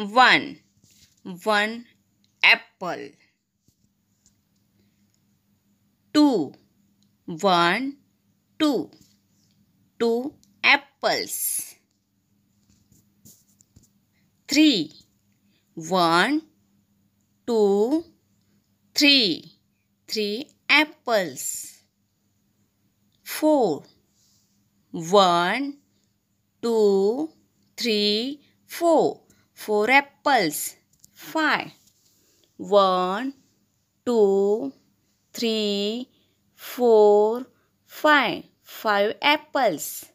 one one apple two one two two apples three one two three three apples four one two three four four apples, five. One, two, three, four, five. Five apples.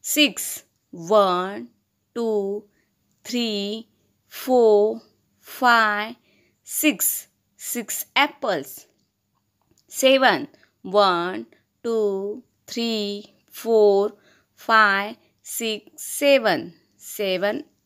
Six. One, two, three, four, five, six. Six apples. Seven. One, two, three, four, five, six, seven. Seven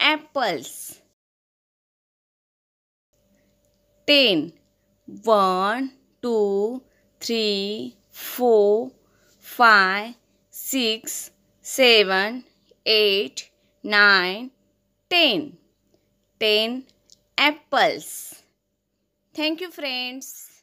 apples. Ten. One, two, three, four, five, six, seven, eight, nine, ten. Ten apples. Thank you friends.